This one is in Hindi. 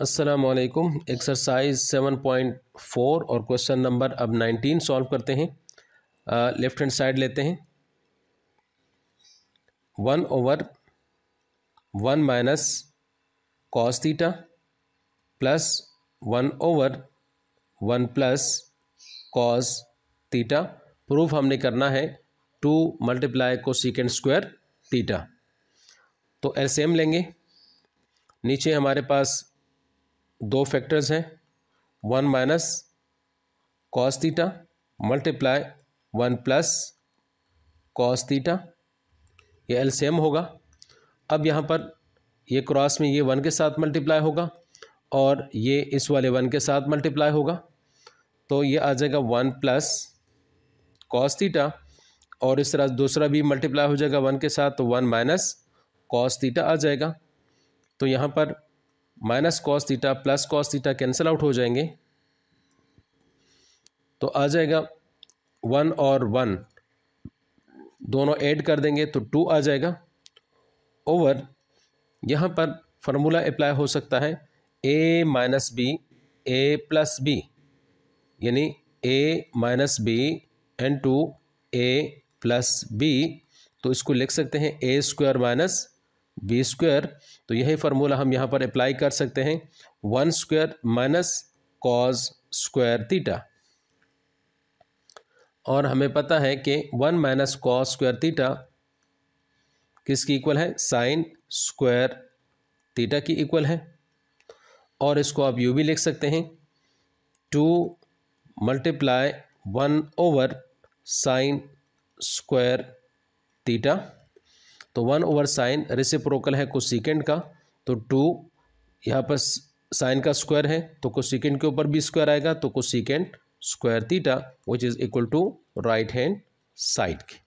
असलकुम एक्सरसाइज 7.4 और क्वेश्चन नंबर अब 19 सॉल्व करते हैं लेफ्ट हैंड साइड लेते हैं one over one minus cos theta plus one over one plus cos theta proof हमने करना है टू मल्टीप्लाई को सीकेंड स्क्वायर थीटा तो एलसीएम लेंगे नीचे हमारे पास दो फैक्टर्स हैं one minus cos theta multiply one plus cos theta ये एल सेम होगा अब यहाँ पर ये क्रॉस में ये वन के साथ मल्टीप्लाई होगा और ये इस वाले वन के साथ मल्टीप्लाई होगा तो ये आ जाएगा वन प्लस कॉस थीटा और इस तरह दूसरा भी मल्टीप्लाई हो जाएगा वन के साथ तो वन माइनस कॉस थीटा आ जाएगा तो यहाँ पर minus cos theta plus cos theta cancel out हो जाएंगे तो आ जाएगा वन और वन दोनों ऐड कर देंगे तो टू आ जाएगा ओवर यहाँ पर फार्मूला अप्लाई हो सकता है A minus B A plus B यानी A minus B into A plus B तो इसको लिख सकते हैं A square minus B square तो यही फार्मूला हम यहाँ पर अप्लाई कर सकते हैं one square minus cos square theta और हमें पता है कि one minus cos square theta किसकी इक्वल है साइन स्क्वायर थीटा की इक्वल है और इसको आप यू भी लिख सकते हैं two multiply one over sine square theta तो वन ओवर साइन रेसिप्रोकल है कुछ सेकेंड का तो टू यहाँ पर साइन का स्क्वायर है तो कुछ सेकेंड के ऊपर भी स्क्वायर आएगा तो cosec square theta which is equal to right hand side के